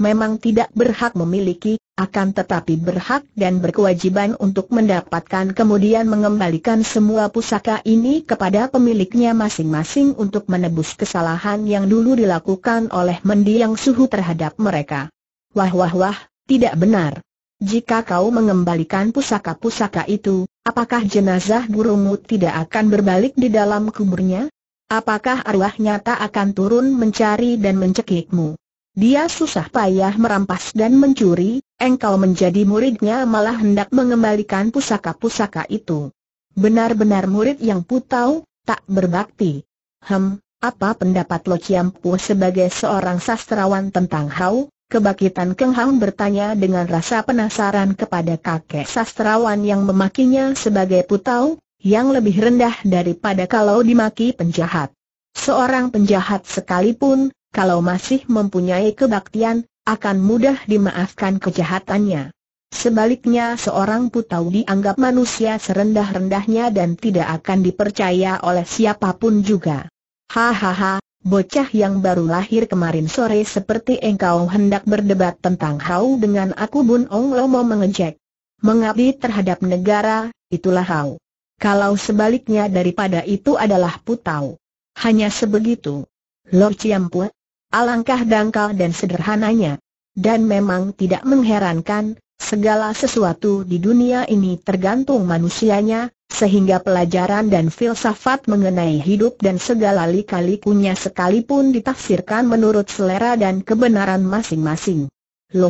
Memang tidak berhak memiliki, akan tetapi berhak dan berkewajiban untuk mendapatkan kemudian mengembalikan semua pusaka ini kepada pemiliknya masing-masing untuk menebus kesalahan yang dulu dilakukan oleh mendiang suhu terhadap mereka. Wah wah wah, tidak benar. Jika kau mengembalikan pusaka-pusaka itu, apakah jenazah gurumu tidak akan berbalik di dalam kuburnya? Apakah arwah nyata akan turun mencari dan mencekikmu? Dia susah payah merampas dan mencuri, engkau menjadi muridnya malah hendak mengembalikan pusaka-pusaka itu. Benar-benar murid yang putau, tak berbakti. Hem, apa pendapat Lo Chiampu sebagai seorang sastrawan tentang Hau? Kebakitan Keng Hang bertanya dengan rasa penasaran kepada kakek sastrawan yang memakinya sebagai putau, yang lebih rendah daripada kalau dimaki penjahat. Seorang penjahat sekalipun, kalau masih mempunyai kebaktian, akan mudah dimaafkan kejahatannya. Sebaliknya seorang putau dianggap manusia serendah-rendahnya dan tidak akan dipercaya oleh siapapun juga. Hahaha, bocah yang baru lahir kemarin sore seperti engkau hendak berdebat tentang hau dengan aku Bun Ong Lomo mengejek. Mengabdi terhadap negara, itulah hau. Kalau sebaliknya daripada itu adalah putau. Hanya sebegitu. Lor Ciampu, alangkah dangkal dan sederhananya. Dan memang tidak mengherankan, segala sesuatu di dunia ini tergantung manusianya, sehingga pelajaran dan filsafat mengenai hidup dan segala likalikunya sekalipun ditafsirkan menurut selera dan kebenaran masing-masing. Lo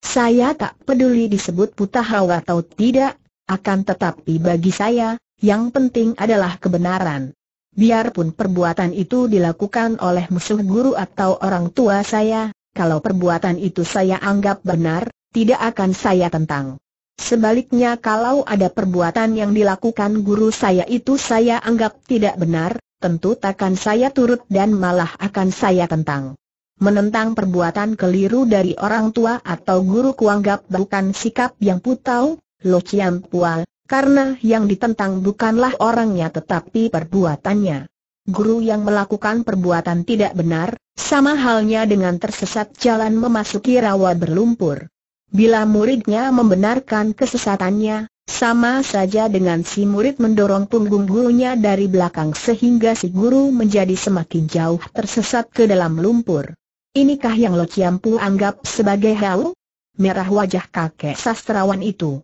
saya tak peduli disebut putahau atau tidak, akan tetapi bagi saya, yang penting adalah kebenaran. Biarpun perbuatan itu dilakukan oleh musuh guru atau orang tua saya, kalau perbuatan itu saya anggap benar, tidak akan saya tentang. Sebaliknya kalau ada perbuatan yang dilakukan guru saya itu saya anggap tidak benar, tentu takkan saya turut dan malah akan saya tentang. Menentang perbuatan keliru dari orang tua atau guru kuanggap bukan sikap yang putau, Lo Chiam Pua, karena yang ditentang bukanlah orangnya tetapi perbuatannya. Guru yang melakukan perbuatan tidak benar, sama halnya dengan tersesat jalan memasuki rawa berlumpur. Bila muridnya membenarkan kesesatannya, sama saja dengan si murid mendorong punggung gurunya dari belakang sehingga si guru menjadi semakin jauh tersesat ke dalam lumpur. Inikah yang Lo Pua anggap sebagai hal? Merah wajah kakek sastrawan itu.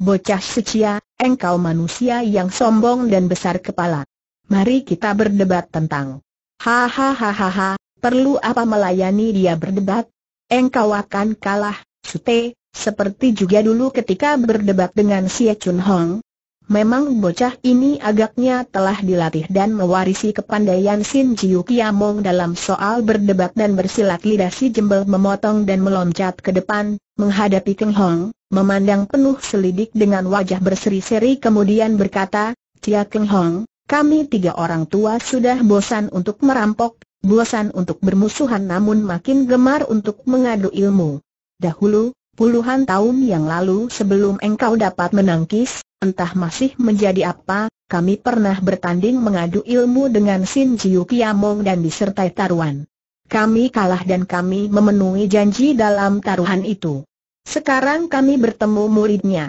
Bocah secia, engkau manusia yang sombong dan besar kepala. Mari kita berdebat tentang. Hahaha, perlu apa melayani dia berdebat? Engkau akan kalah, Sute, seperti juga dulu ketika berdebat dengan Xie Chun Hong. Memang bocah ini agaknya telah dilatih dan mewarisi kepandaian Sin Jiu Kiamong dalam soal berdebat dan bersilat lidah si jembel memotong dan meloncat ke depan, menghadapi Keng Hong memandang penuh selidik dengan wajah berseri-seri kemudian berkata, Cia Keng Hong, kami tiga orang tua sudah bosan untuk merampok, bosan untuk bermusuhan namun makin gemar untuk mengadu ilmu. Dahulu, puluhan tahun yang lalu sebelum engkau dapat menangkis, entah masih menjadi apa, kami pernah bertanding mengadu ilmu dengan Sin Jiu Kiamong dan disertai taruhan. Kami kalah dan kami memenuhi janji dalam taruhan itu. Sekarang kami bertemu muridnya.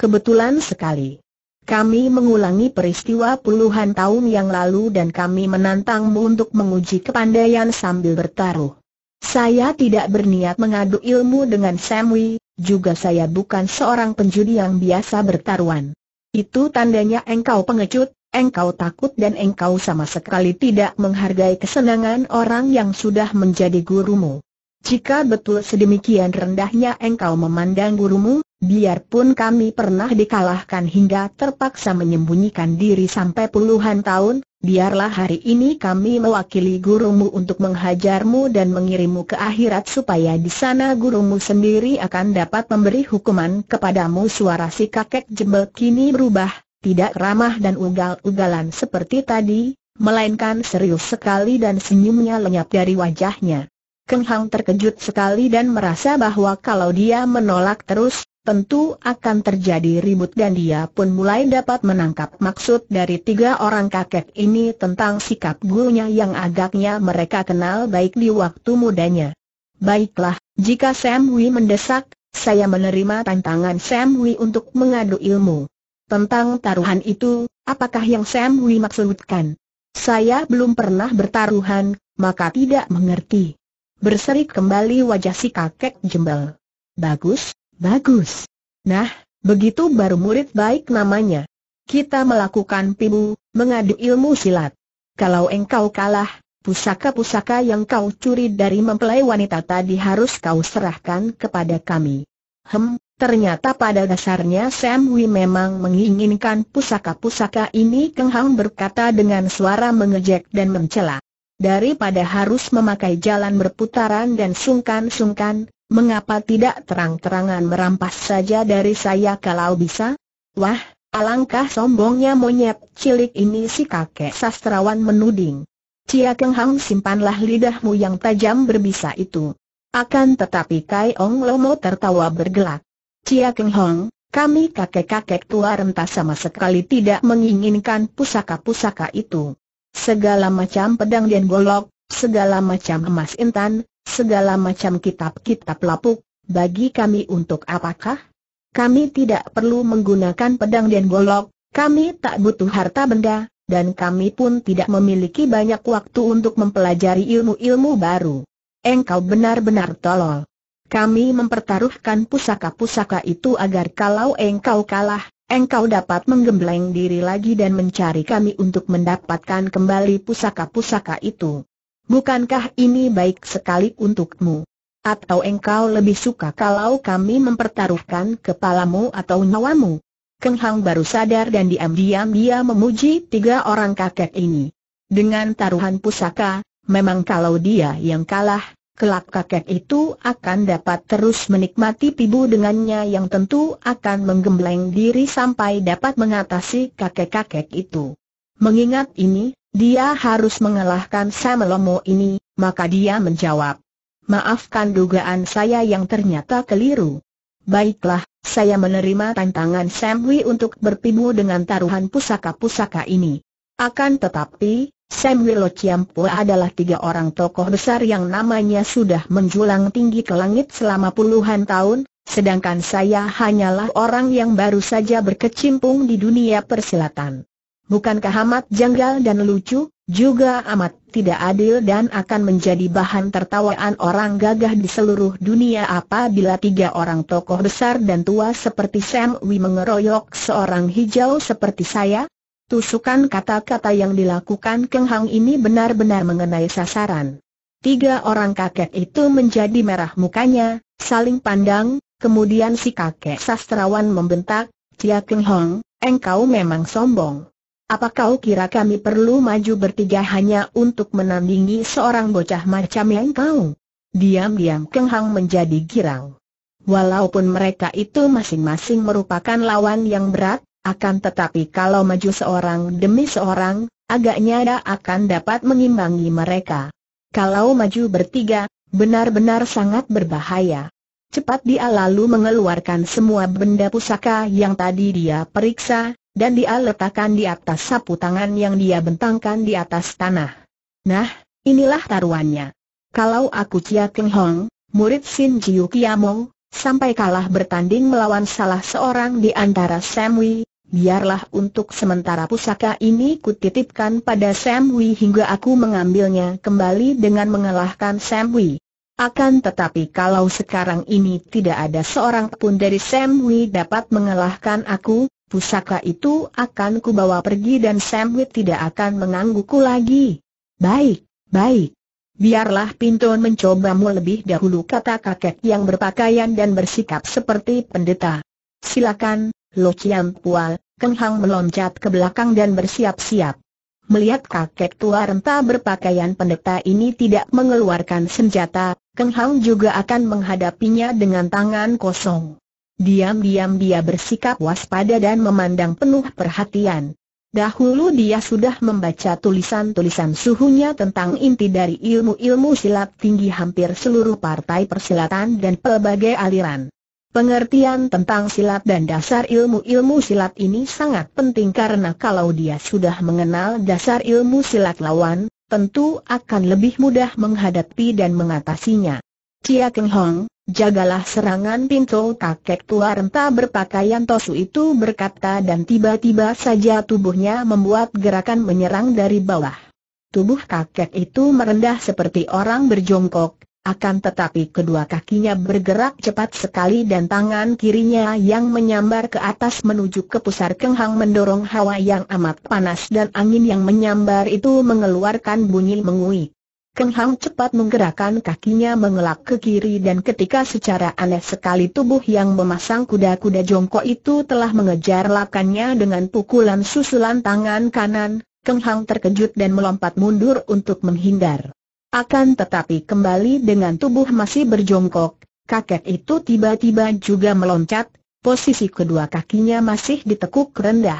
Kebetulan sekali. Kami mengulangi peristiwa puluhan tahun yang lalu dan kami menantangmu untuk menguji kepandaian sambil bertaruh. Saya tidak berniat mengadu ilmu dengan Samui. juga saya bukan seorang penjudi yang biasa bertaruhan. Itu tandanya engkau pengecut, engkau takut dan engkau sama sekali tidak menghargai kesenangan orang yang sudah menjadi gurumu. Jika betul sedemikian rendahnya engkau memandang gurumu, biarpun kami pernah dikalahkan hingga terpaksa menyembunyikan diri sampai puluhan tahun, biarlah hari ini kami mewakili gurumu untuk menghajarmu dan mengirimu ke akhirat supaya di sana gurumu sendiri akan dapat memberi hukuman kepadamu suara si kakek jebel kini berubah, tidak ramah dan ugal-ugalan seperti tadi, melainkan serius sekali dan senyumnya lenyap dari wajahnya. Keng Hang terkejut sekali dan merasa bahwa kalau dia menolak terus, tentu akan terjadi ribut dan dia pun mulai dapat menangkap maksud dari tiga orang kakek ini tentang sikap gurunya yang agaknya mereka kenal baik di waktu mudanya. Baiklah, jika Sam Hui mendesak, saya menerima tantangan Sam Hui untuk mengadu ilmu. Tentang taruhan itu, apakah yang Sam Hui maksudkan? Saya belum pernah bertaruhan, maka tidak mengerti. Berseri kembali wajah si kakek jembel. Bagus, bagus. Nah, begitu baru murid baik namanya. Kita melakukan pimu, mengadu ilmu silat. Kalau engkau kalah, pusaka-pusaka yang kau curi dari mempelai wanita tadi harus kau serahkan kepada kami. Hem, ternyata pada dasarnya Sam memang menginginkan pusaka-pusaka ini Keng Hang berkata dengan suara mengejek dan mencela daripada harus memakai jalan berputaran dan sungkan-sungkan, mengapa tidak terang-terangan merampas saja dari saya kalau bisa? Wah, alangkah sombongnya monyet cilik ini si kakek sastrawan menuding. Cia Keng Hang simpanlah lidahmu yang tajam berbisa itu. Akan tetapi Kai Ong Lomo tertawa bergelak. Cia Keng Hong, kami kakek-kakek tua rentas sama sekali tidak menginginkan pusaka-pusaka itu segala macam pedang dan golok, segala macam emas intan, segala macam kitab-kitab lapuk, bagi kami untuk apakah? Kami tidak perlu menggunakan pedang dan golok, kami tak butuh harta benda, dan kami pun tidak memiliki banyak waktu untuk mempelajari ilmu-ilmu baru. Engkau benar-benar tolol. Kami mempertaruhkan pusaka-pusaka itu agar kalau engkau kalah, engkau dapat menggembleng diri lagi dan mencari kami untuk mendapatkan kembali pusaka-pusaka itu. Bukankah ini baik sekali untukmu? Atau engkau lebih suka kalau kami mempertaruhkan kepalamu atau nyawamu? Keng Hang baru sadar dan diam-diam dia memuji tiga orang kakek ini. Dengan taruhan pusaka, memang kalau dia yang kalah, Kelak kakek itu akan dapat terus menikmati pibu dengannya yang tentu akan menggembleng diri sampai dapat mengatasi kakek-kakek itu. Mengingat ini, dia harus mengalahkan Samelomo ini, maka dia menjawab. Maafkan dugaan saya yang ternyata keliru. Baiklah, saya menerima tantangan Samwi untuk berpibu dengan taruhan pusaka-pusaka ini. Akan tetapi, Samuel Chiampo adalah tiga orang tokoh besar yang namanya sudah menjulang tinggi ke langit selama puluhan tahun, sedangkan saya hanyalah orang yang baru saja berkecimpung di dunia persilatan. Bukankah amat janggal dan lucu, juga amat tidak adil dan akan menjadi bahan tertawaan orang gagah di seluruh dunia apabila tiga orang tokoh besar dan tua seperti Sam Wi mengeroyok seorang hijau seperti saya? Tusukan kata-kata yang dilakukan Keng Hang ini benar-benar mengenai sasaran. Tiga orang kakek itu menjadi merah mukanya, saling pandang, kemudian si kakek sastrawan membentak, Cia Keng Hong, engkau memang sombong. Apa kau kira kami perlu maju bertiga hanya untuk menandingi seorang bocah macam yang kau? Diam-diam Keng Hang menjadi girang. Walaupun mereka itu masing-masing merupakan lawan yang berat, akan tetapi kalau maju seorang demi seorang, agaknya ia akan dapat mengimbangi mereka. Kalau maju bertiga, benar-benar sangat berbahaya. Cepat dia lalu mengeluarkan semua benda pusaka yang tadi dia periksa, dan dia letakkan di atas sapu tangan yang dia bentangkan di atas tanah. Nah, inilah taruhannya. Kalau aku Chia Keng Hong, murid Sin Jiu Kiamong, sampai kalah bertanding melawan salah seorang di antara Wee, biarlah untuk sementara pusaka ini kutitipkan pada Sam hingga aku mengambilnya kembali dengan mengalahkan Sam Akan tetapi kalau sekarang ini tidak ada seorang pun dari Sam dapat mengalahkan aku, pusaka itu akan kubawa pergi dan Sam tidak akan menggangguku lagi. Baik, baik. Biarlah Pinton mencobamu lebih dahulu kata kakek yang berpakaian dan bersikap seperti pendeta. Silakan, Lo Chiang Pual, Keng Hang meloncat ke belakang dan bersiap-siap. Melihat kakek tua renta berpakaian pendeta ini tidak mengeluarkan senjata, Keng Hang juga akan menghadapinya dengan tangan kosong. Diam-diam dia bersikap waspada dan memandang penuh perhatian. Dahulu dia sudah membaca tulisan-tulisan suhunya tentang inti dari ilmu-ilmu silat tinggi hampir seluruh partai persilatan dan pelbagai aliran. Pengertian tentang silat dan dasar ilmu-ilmu silat ini sangat penting karena kalau dia sudah mengenal dasar ilmu silat lawan, tentu akan lebih mudah menghadapi dan mengatasinya. Cia Keng Hong, jagalah serangan pintu kakek tua renta berpakaian tosu itu berkata dan tiba-tiba saja tubuhnya membuat gerakan menyerang dari bawah. Tubuh kakek itu merendah seperti orang berjongkok, akan tetapi kedua kakinya bergerak cepat sekali dan tangan kirinya yang menyambar ke atas menuju ke pusar kenghang mendorong hawa yang amat panas dan angin yang menyambar itu mengeluarkan bunyi mengui. Kenghang cepat menggerakkan kakinya mengelak ke kiri dan ketika secara aneh sekali tubuh yang memasang kuda-kuda jongkok itu telah mengejar lakannya dengan pukulan susulan tangan kanan, Kenghang terkejut dan melompat mundur untuk menghindar. Akan tetapi kembali dengan tubuh masih berjongkok, kakek itu tiba-tiba juga meloncat, posisi kedua kakinya masih ditekuk rendah.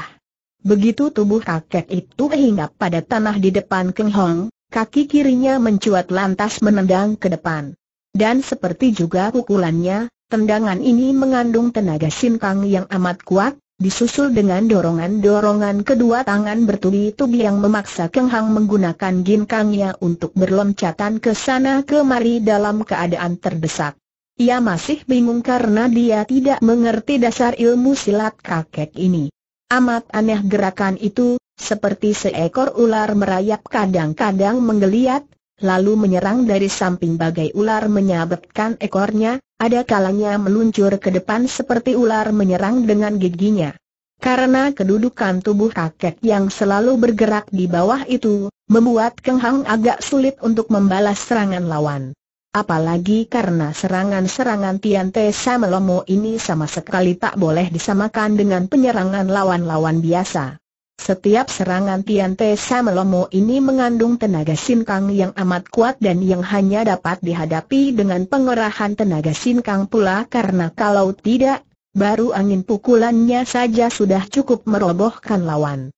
Begitu tubuh kakek itu hinggap pada tanah di depan Keng Hong, kaki kirinya mencuat lantas menendang ke depan. Dan seperti juga pukulannya, tendangan ini mengandung tenaga sinkang yang amat kuat, disusul dengan dorongan-dorongan kedua tangan bertubi-tubi yang memaksa Keng Hang menggunakan ginkangnya untuk berloncatan ke sana kemari dalam keadaan terdesak. Ia masih bingung karena dia tidak mengerti dasar ilmu silat kakek ini. Amat aneh gerakan itu, seperti seekor ular merayap kadang-kadang menggeliat, lalu menyerang dari samping bagai ular menyabetkan ekornya, ada kalanya meluncur ke depan seperti ular menyerang dengan giginya. Karena kedudukan tubuh kakek yang selalu bergerak di bawah itu, membuat Keng Hang agak sulit untuk membalas serangan lawan. Apalagi karena serangan-serangan Tian Te Samelomo ini sama sekali tak boleh disamakan dengan penyerangan lawan-lawan biasa. Setiap serangan Tian Te Samelomo ini mengandung tenaga sinkang yang amat kuat dan yang hanya dapat dihadapi dengan pengerahan tenaga sinkang pula karena kalau tidak, baru angin pukulannya saja sudah cukup merobohkan lawan.